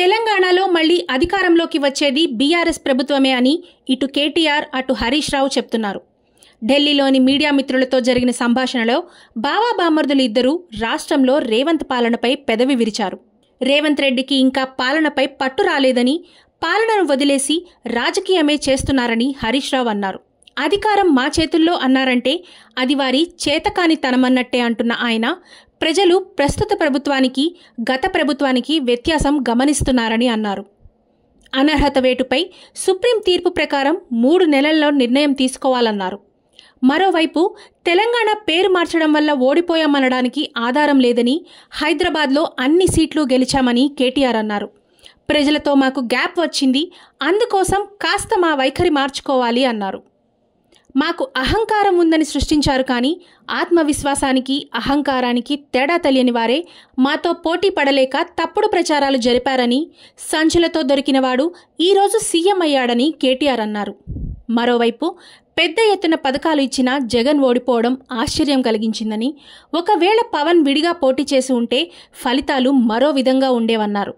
తెలంగాణలో మళ్లీ అధికారంలోకి వచ్చేది బీఆర్ఎస్ ప్రభుత్వమే అని ఇటు కేటీఆర్ అటు హరీష్ రావు చెప్తున్నారు ఢిల్లీలోని మీడియా మిత్రులతో జరిగిన సంభాషణలో బావా బామర్దులు ఇద్దరూ రాష్ట్రంలో రేవంత్ పాలనపై పెదవి విరిచారు రేవంత్ రెడ్డికి ఇంకా పాలనపై పట్టు రాలేదని పాలనను వదిలేసి రాజకీయమే చేస్తున్నారని హరీష్ రావు అన్నారు అధికారం మా చేతుల్లో అన్నారంటే అది వారి చేతకాని తనమన్నట్టే అంటున్న ఆయన ప్రజలు ప్రస్తుత ప్రభుత్వానికి గత ప్రభుత్వానికి వ్యత్యాసం గమనిస్తున్నారని అన్నారు అనర్హత వేటుపై సుప్రీం తీర్పు ప్రకారం మూడు నెలల్లో నిర్ణయం తీసుకోవాలన్నారు మరోవైపు తెలంగాణ పేరు మార్చడం వల్ల ఓడిపోయామనడానికి ఆధారం లేదని హైదరాబాద్లో అన్ని సీట్లు గెలిచామని కేటీఆర్ అన్నారు ప్రజలతో మాకు గ్యాప్ వచ్చింది అందుకోసం కాస్త మా వైఖరి మార్చుకోవాలి అన్నారు మాకు అహంకారం ఉందని సృష్టించారు కానీ ఆత్మవిశ్వాసానికి అహంకారానికి తేడా తెలియని వారే మాతో పోటీ పడలేక తప్పుడు ప్రచారాలు జరిపారని సంచులతో దొరికినవాడు ఈరోజు సీఎం అయ్యాడని కేటీఆర్ అన్నారు మరోవైపు పెద్ద ఎత్తున పథకాలు ఇచ్చినా జగన్ ఓడిపోవడం ఆశ్చర్యం కలిగించిందని ఒకవేళ పవన్ విడిగా పోటీ చేసి ఉంటే ఫలితాలు మరో విధంగా ఉండేవన్నారు